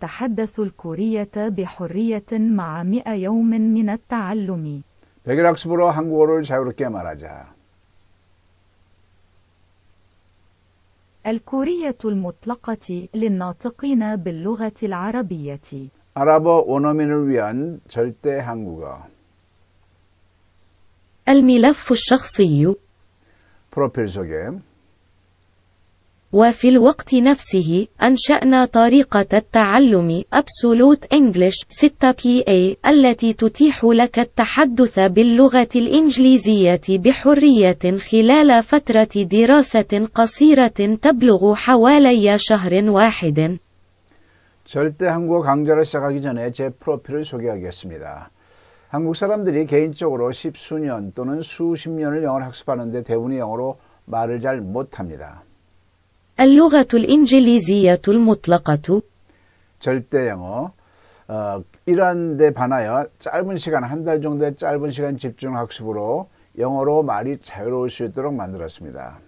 تتحدث الكورية بحرية مع مئة يوم من التعلم. 학습으로 한국어를 자유롭게 말하자. الكورية المطلقة للناطقين باللغة العربية. 아랍어 원어민을 위한 절대 한국어. الملف الشخصي. 프로필 소개. وفي الوقت نفسه أنشأنا طريقة التعلم أبسولوت إنجليش 6PA التي تتيح لك التحدث باللغة الإنجليزية بحرية خلال فترة دراسة قصيرة تبلغ حوالي شهر واحد. 절대 한국어 강좌를 시작하기 전에 제 프로필을 소개하겠습니다. 한국 사람들이 개인적으로 십수년 또는 수십 년을 영어를 학습하는데 대부분이 영어로 말을 잘 못합니다. اللغة الإنجليزية المطلقة 절대 영어 어, 이런 데 반하여 짧은 시간 한 달 정도의 짧은 시간 집중 학습으로 영어로 말이 자유로울 수 있도록 만들었습니다.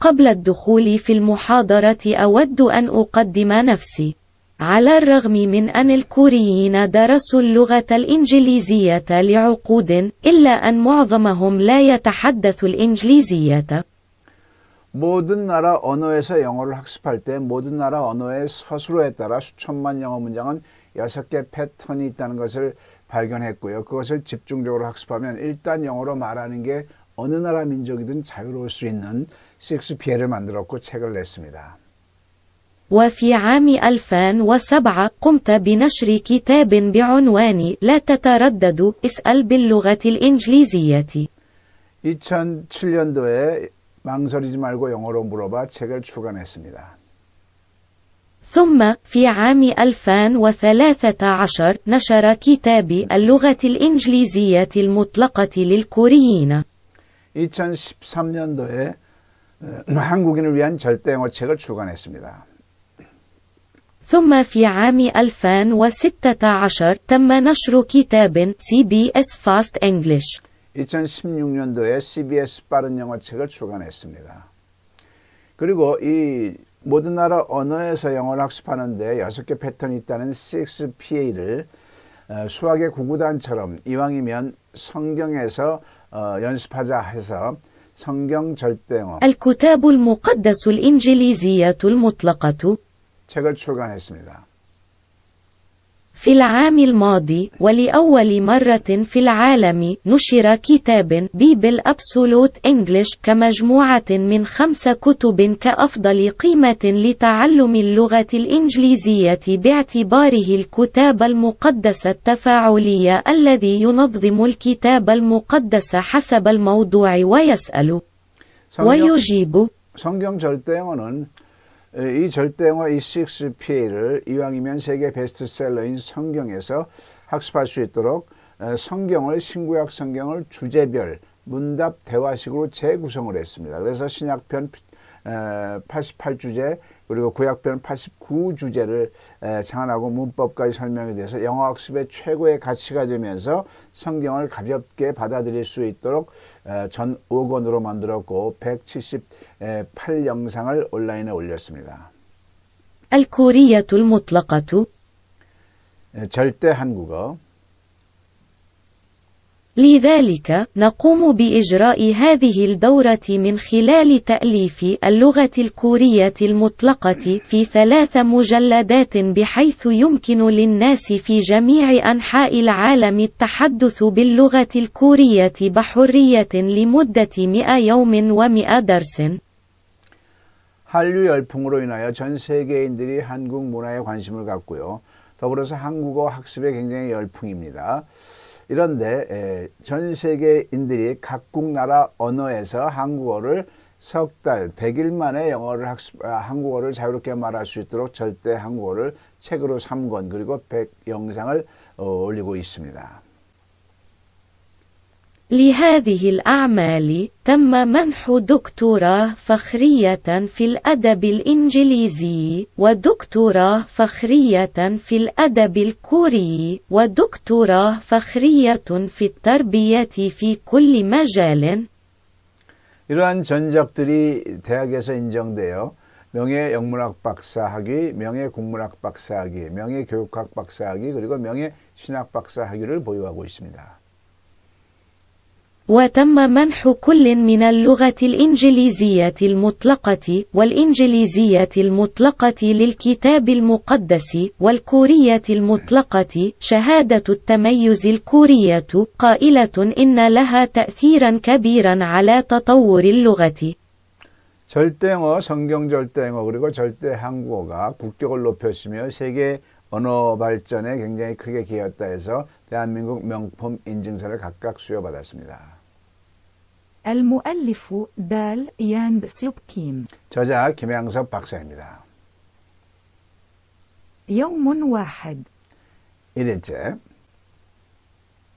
قبل الدخول في المحاضرة أود أن أقدم نفسي على الرغم من أن الكوريين درسوا اللغة الإنجليزية لعقود إلا أن معظمهم لا يتحدث الإنجليزية 모든 나라 언어에서 영어를 학습할 때 모든 나라 언어의 서술어에 따라 수천만 영어 문장은 여섯 개 패턴이 있다는 것을 발견했고요. 그것을 집중적으로 학습하면 일단 영어로 말하는 게 어느 나라 민족이든 자유로울 수 있는 식스피어를 만들었고 책을 냈습니다. وفي عام 2007 قمت بنشر كتاب بعنوان لا تتردد اسأل باللغة الإنجليزية 2007년도에 망설이지 말고 영어로 물어봐 책을 출간했습니다. ثم في عام 2013 نشر كتاب اللغة الإنجليزية المطلقة للكوريين. 2013년도에 한국인을 위한 절대 영어 책을 출간했습니다. ثم في عام 2016 تم نشر كتاب CBS Fast English. 2016년도에 CBS 빠른 영어 책을 출간했습니다. 그리고 이 모든 나라 언어에서 영어를 학습하는데 6개 패턴이 있다는 6PA를 어, 수학의 구구단처럼 이왕이면 성경에서 어, 연습하자 해서 성경 절대어 책을 출간했습니다. في العام الماضي ولأول مرة في العالم نشر كتاب بيبل أبسولوت إنجلش كمجموعة من خمس كتب كأفضل قيمة لتعلم اللغة الإنجليزية باعتباره الكتاب المقدس التفاعلي الذي ينظم الكتاب المقدس حسب الموضوع ويسأل ويجيب 성경 절대 영어는 이 절대영어 ECXPA를 이왕이면 세계 베스트셀러인 성경에서 학습할 수 있도록 성경을 신구약 성경을 주제별 문답 대화식으로 재구성을 했습니다. 그래서 신약편 88주제 그리고 구약편 89주제를 장안하고 문법까지 설명이 돼서 영어학습의 최고의 가치가 되면서 성경을 가볍게 받아들일 수 있도록 전 5권으로 만들었고 178영상을 온라인에 올렸습니다. الكورية ا ل 절대 한국어 لذلك نقوم بإجراء هذه الدورة من خلال تأليف اللغة الكورية المطلقة في ثلاث مجلدات بحيث يمكن للناس في جميع أنحاء العالم التحدث باللغة الكورية بحرية لمدة 100 يوم و100 درس 한류 열풍으로 인하여 전 세계인들이 한국 문화에 관심을 갖고요. 더불어서 한국어 학습에 굉장히 열풍입니다. 이런데 예, 전 세계인들이 각국 나라 언어에서 한국어를 석 달, 100일 만에 영어를 학습, 아, 한국어를 자유롭게 말할 수 있도록 절대 한국어를 책으로 3권 그리고 100 영상을 어, 올리고 있습니다. لهذه الأعمال تم منح دكتوراه فخرية في الأدب الإنجليزي ودكتوراه فخرية في الأدب الكوري ودكتوراه فخرية في التربية في كل مجال 이러한 전적들이 대학에서 인정되어 명예 영문학 박사학위, 명예 국문학 박사학위, 명예 교육학 박사학위, 그리고 명예 신학 박사학위를 보유하고 있습니다. وتم منح كل من اللغة الإنجليزية المطلقة والإنجليزية المطلقة للكتاب المقدس والكورية المطلقة شهادة التميز الكورية قائلة إن لها تأثيرا كبيرا على تطور اللغة 절대영어, 성경절대영어 그리고 절대 한국어가 국격을 높였으며 세계 언어 발전에 굉장히 크게 기여했다 해서 대한민국 명품 인증서를 각각 수여받았습니다. المؤلف دال سيوب كيم 저자 김양석 박사입니다. يوم واحد 일일째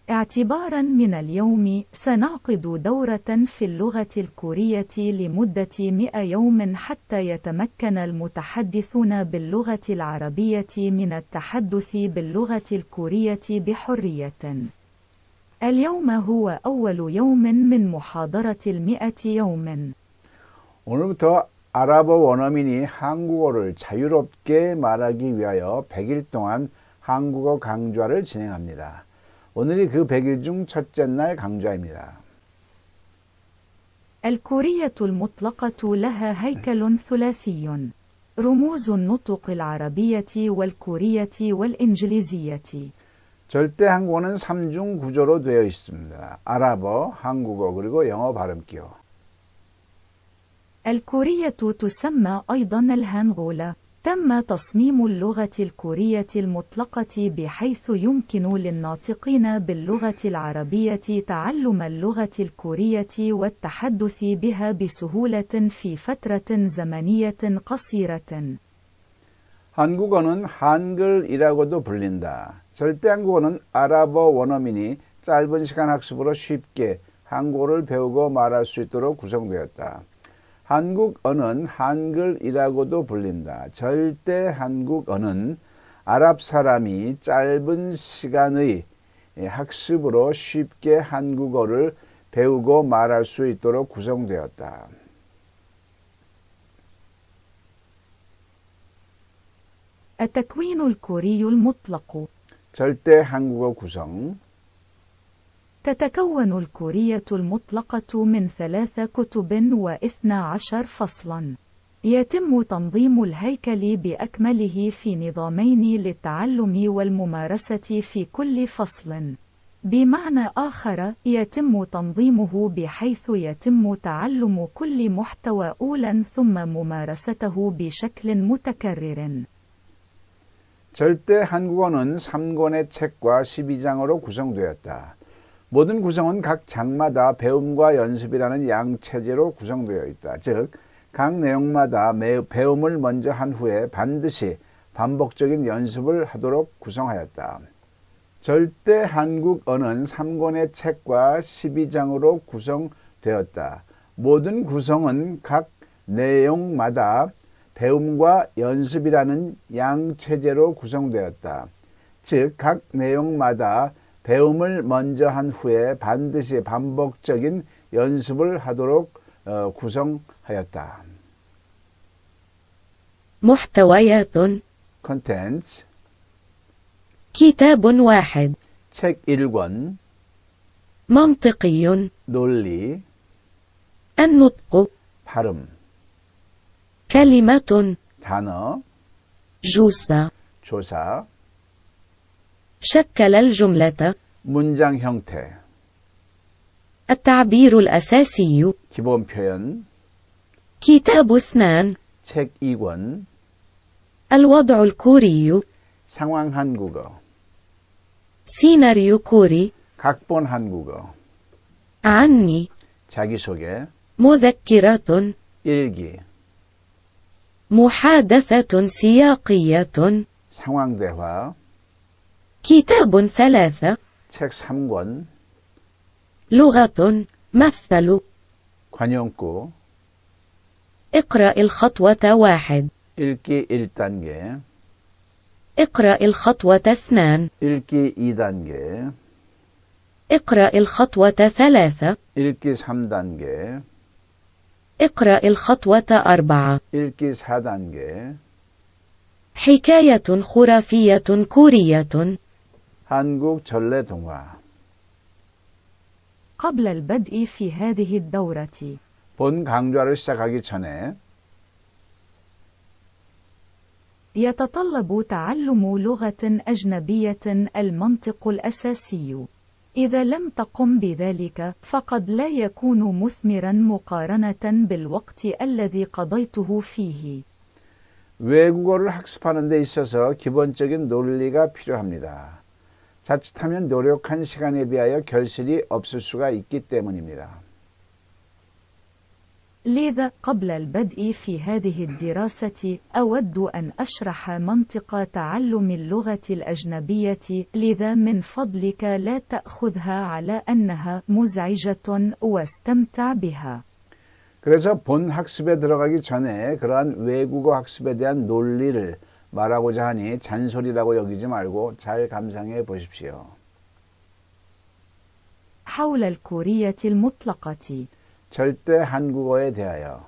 اعتبارا من اليوم سنعقد دورة في اللغة الكورية لمدة 100 يوم حتى يتمكن المتحدثون باللغة العربية من التحدث باللغة الكورية بحرية. اليوم هو أول يوم من محاضرة المئة يوم 오늘부터 아랍어 원어민이 한국어를 자유롭게 말하기 위하여 100일 동안 한국어 강좌를 진행합니다. 오늘이 그 100일 중 첫째 날 강좌입니다. الكورية المطلقة لها هيكل ثلاثي رموز النطق العربية والكورية والإنجليزية 절대 한국어는 3중 구조로 되어 있습니다. 아랍어, 한국어 그리고 영어 발음 기호. الكورية تسمى أيضا الهانغولا. تم تصميم اللغة الكورية المطلقة بحيث يمكن للناطقين باللغة العربية تعلم اللغة الكورية والتحدث بها بسهولة في فترة زمنية قصيرة. 한국어는 한글이라고도 불린다. 절대 한국어는 아랍어 원어민이 짧은 시간 학습으로 쉽게 한국어를 배우고 말할 수 있도록 구성되었다. 한국어는 한글이라고도 불린다. 절대 한국어는 아랍 사람이 짧은 시간의 학습으로 쉽게 한국어를 배우고 말할 수 있도록 구성되었다. 절대 한국어 구성 تتكون الكورية المطلقة من ثلاثة كتب واثنى عشر فصلا يتم تنظيم الهيكل بأكمله في نظامين للتعلم والممارسة في كل فصل بمعنى آخر يتم تنظيمه بحيث يتم تعلم كل محتوى أولا ثم ممارسته بشكل متكرر 절대 한국어는 3권의 책과 12장으로 구성되었다. 모든 구성은 각 장마다 배움과 연습이라는 양체제로 구성되어 있다. 즉, 각 내용마다 배움을 먼저 한 후에 반드시 반복적인 연습을 하도록 구성하였다. 절대 한국어는 3권의 책과 12장으로 구성되었다. 모든 구성은 각 내용마다 배움과 연습이라는 양체제로 구성되었다. 즉, 각 내용마다 배움을 먼저 한 후에 반드시 반복적인 연습을 하도록 어, 구성하였다. محتويات contents ك ت واحد 책 1권 منطقي 논리 النطق 발음 كلمة تانا جوسا 조사 شكل الجملة منجان 형태 التعبير الأساسي 기본 표현 كتاب اثنان تشيك 2 2권 الوضع الكوري 상황 한국어 سيناريو كوري 각본 한국어 عني 자기소개 مذكرات 일기 محادثة سياقية 상황 대화 كتاب ثلاثة 책 3권 لغة مثل 관용구 اقرأ الخطوة واحد 읽기 1단계 اقرأ الخطوة اثنان 읽기 2단계 اقرأ الخطوة ثلاثة 읽기 3단계 اقرأ الخطوة 읽기 حكاية خرافية كورية. 한국 전래 동화. قبل البدء في هذه الدورة. 본 강좌를 시작하기 전에 يتطلب تعلم لغة أجنبية المنطق الأساسي. إذا لم تقم بذلك فقد لا يكون مثمرا مقارنة بالوقت الذي قضيته فيه. 외국어를 학습하는 데 있어서 기본적인 논리가 필요합니다. 자칫하면 노력한 시간에 비하여 결실이 없을 수가 있기 때문입니다. لذا قبل البدء في هذه الدراسة أود أن أشرح منطق تعلم اللغة الأجنبية لذا من فضلك لا تأخذها على أنها مزعجة واستمتع بها 그래서 본 학습에 들어가기 전에 그러한 외국어 학습에 대한 논리를 말하고자 하니 잔소리라고 여기지 말고 잘 감상해 보십시오. حول الكورية المطلقة 절대 한국어에 대하여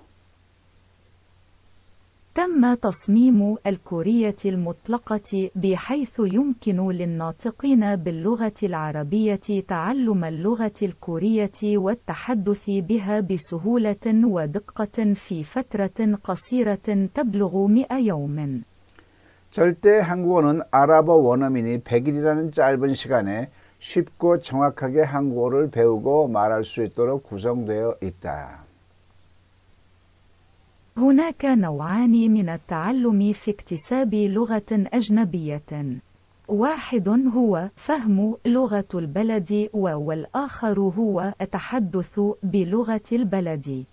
تم تصميم الكورية المطلقة بحيث يمكن للناطقين باللغة العربية تعلم اللغة الكورية والتحدث بها بسهولة ودقة في فترة قصيرة تبلغ 100 يوم. 절대 한국어는 아랍어 원어민이 100일이라는 짧은 시간에 쉽고 정확하게 한국어를 배우고 말할 수 있도록 구성되어 있다. هناك نوعان من التعلم في اكتساب لغة أجنبية. واحد هو فهم لغة البلد والآخر هو التحدث بلغة البلد.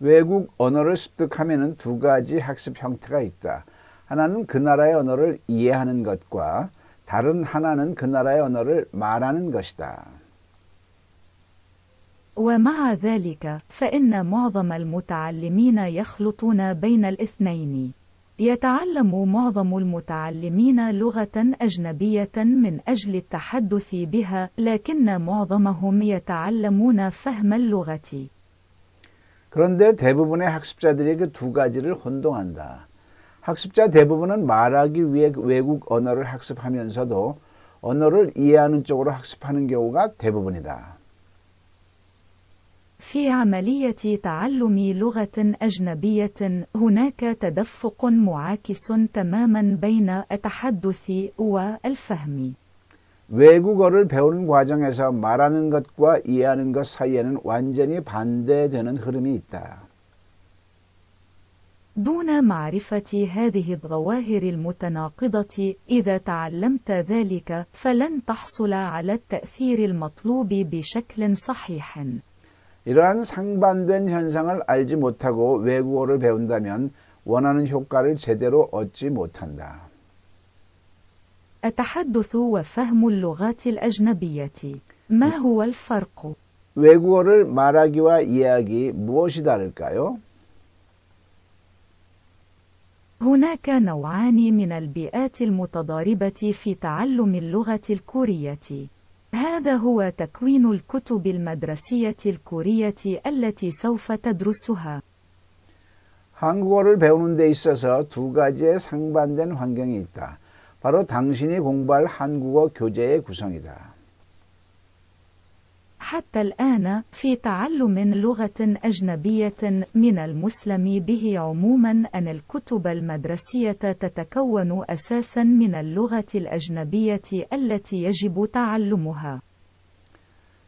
외국 언어를 습득하면 두 가지 학습 형태가 있다. 하나는 그 나라의 언어를 이해하는 것과 다른 하나는 그 나라의 언어를 말하는 것이다. ومع ذلك فإن معظم المتعلمين يخلطون بين الاثنين. يتعلم معظم المتعلمين لغة أجنبية من أجل التحدث بها، لكن معظمهم يتعلمون فهم اللغة. 그런데 대부분의 학습자들이 그 두 가지를 혼동한다. 학습자 대부분은 말하기 위해 외국 언어를 학습하면서도 언어를 이해하는 쪽으로 학습하는 경우가 대부분이다. في عملية تعلم لغة أجنبية هناك تدفق معاكس تماما بين التحدث والفهم. 외국어를 배우는 과정에서 말하는 것과 이해하는 것 사이에는 완전히 반대되는 흐름이 있다. دون معرفة هذه الظواهر المتناقضة إذا تعلمت ذلك فلن تحصل على التأثير المطلوب بشكل صحيح. 이러한 상반된 현상을 알지 못하고 외국어를 배운다면 원하는 효과를 제대로 얻지 못한다. التحدث وفهم اللغات الأجنبية ما هو الفرق؟ 외국어를 말하기와 이해하기 무엇이 다를까요? هناك نوعان من البيئات المتضاربة في تعلم اللغة الكورية. هذا هو تكوين الكتب المدرسية الكورية التي سوف تدرسها. 한국어를 배우는 데 있어서 두 가지의 상반된 환경이 있다. 바로 당신이 공부할 한국어 교재의 구성이다. حتى الآن في تعلم لغة أجنبية من المسلم به عموما أن الكتب المدرسية تتكون أساسا من اللغة الأجنبية التي يجب تعلمها.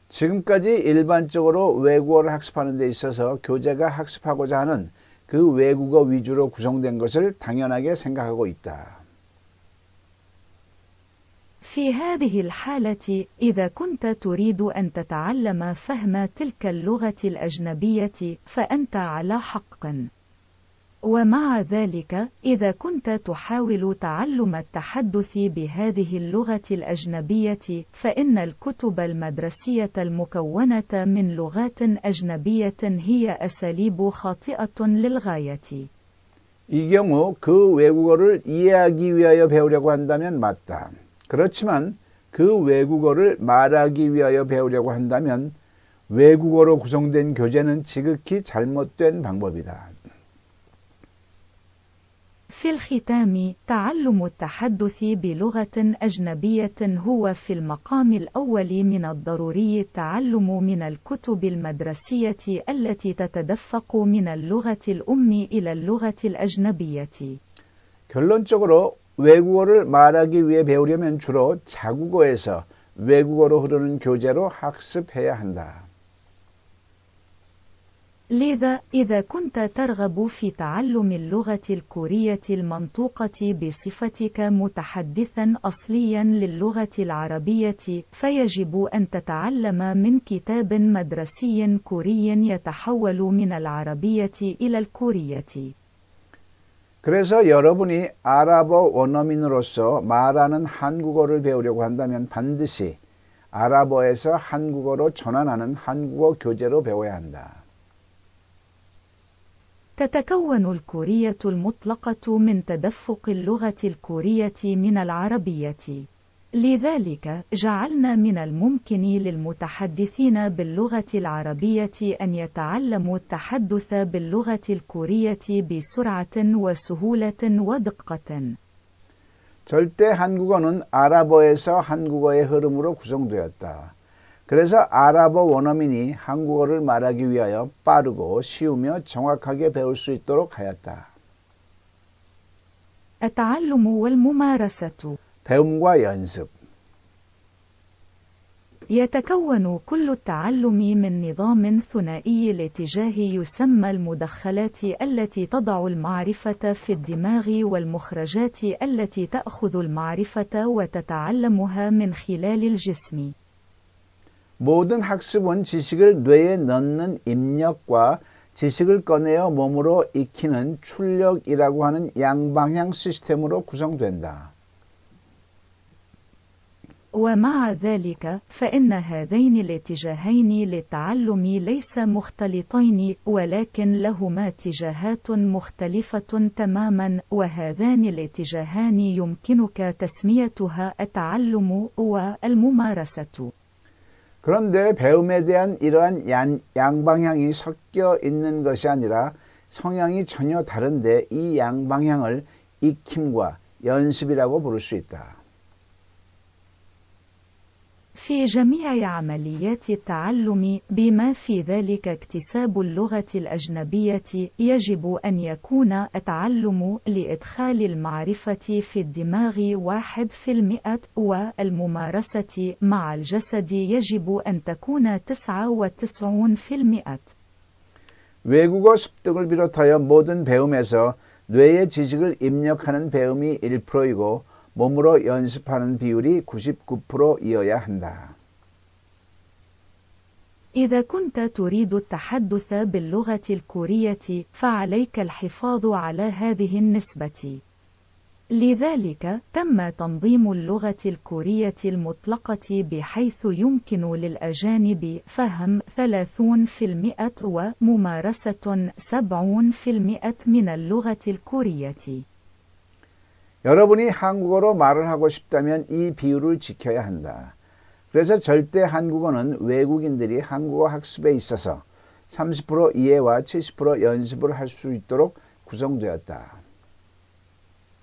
지금까지 일반적으로 외국어를 학습하는 데 있어서 교재가 학습하고자 하는 그 외국어 위주로 구성된 것을 당연하게 생각하고 있다. في هذه الحالة إذا كنت تريد أن تتعلم فهم تلك اللغة الأجنبية فأنت على حق ومع ذلك إذا كنت تحاول تعلم التحدث بهذه اللغة الأجنبية فإن الكتب المدرسية المكونة من لغات أجنبية هي أساليب خاطئة للغاية 이 경우 그 외국어를 이해하기 위하여 배우려고 한다면 맞다. 그렇지만 그 외국어를 말하기 위하여 배우려고 한다면 외국어로 구성된 교재는 지극히 잘못된 방법이다. في الختام تعلم التحدث بلغة أجنبية هو في المقام الأول من الضروري التعلم من الكتب المدرسية التي تتدفق من اللغة الأم إلى اللغة الأجنبية. 결론적으로 외국어를 말하기 위해 배우려면 주로 자국어에서 외국어로 흐르는 교재로 학습해야 한다. لذا إذا كنت ترغب في تعلم اللغة الكورية المنطوقة بصفتك متحدثا أصليا للغة العربية فيجب أن تتعلم من كتاب مدرسي كوري يتحول من العربية إلى الكورية 그래서 여러분이 아랍어 원어민으로서 말하는 한국어를 배우려고 한다면 반드시 아랍어에서 한국어로 전환하는 한국어 교재로 배워야 한다. لذلك جعلنا من الممكن للمتحدثين باللغة العربية أن يتعلموا التحدث باللغة الكورية بسرعة وسهولة ودقة. 절대 한국어는 아랍어에서 한국어의 흐름으로 구성되었다. 그래서 아랍어 원어민이 한국어를 말하기 위하여 빠르고 쉬우며 정확하게 배울 수 있도록 하였다. 배움과 연습 يتكون كل التعلم من نظام ثنائي الاتجاه يسمى المدخلات التي تضع المعرفة في الدماغ والمخرجات التي تأخذ المعرفة وتتعلمها من خلال الجسم. 모든 학습은 지식을 뇌에 넣는 입력과 지식을 꺼내어 몸으로 익히는 출력이라고 하는 양방향 시스템으로 구성된다. ومع ذلك فإن هذين الاتجاهين للتعلم ليس مختلطين ولكن لهما اتجاهات مختلفة تماما وهذان الاتجاهان يمكنك تسميتها التعلم والممارسة. 그런데 배움에 대한 이러한 양, 양방향이 섞여 있는 것이 아니라 성향이 전혀 다른데 이 양방향을 익힘과 연습이라고 부를 수 있다. في جميع عمليات التعلم بما في ذلك اكتساب اللغة الأجنبية يجب أن يكون التعلم لإدخال المعرفة في الدماغ واحد في المئة والممارسة مع الجسد يجب أن تكون تسعة وتسعون في المئة 외국어 습득을 비롯하여 모든 배움에서 뇌의 지식을 입력하는 배움이 1%이고 몸으로 연습하는 비율이 99%이어야 한다. إذا كنت تريد التحدث باللغة الكورية فعليك الحفاظ على هذه النسبة. لذلك تم تنظيم اللغة الكورية المطلقة بحيث يمكن للأجانب فهم 30% وممارسة 70% من اللغة الكورية. 여러분이 한국어로 말을 하고 싶다면 이 비율을 지켜야 한다. 그래서 절대 한국어는 외국인들이 한국어 학습에 있어서 30% 이해와 70% 연습을 할 수 있도록 구성되었다.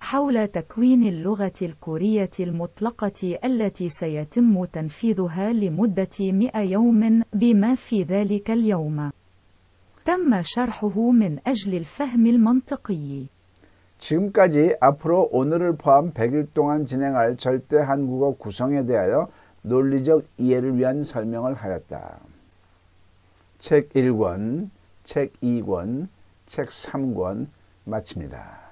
حول تكوين اللغة الكورية المطلقة التي سيتم تنفيذها لمدة 100 يوم بما في ذلك اليوم. تم شرحه من أجل الفهم المنطقي. 지금까지 앞으로 오늘을 포함 100일 동안 진행할 절대 한국어 구성에 대하여 논리적 이해를 위한 설명을 하였다. 책 1권, 책 2권, 책 3권 마칩니다.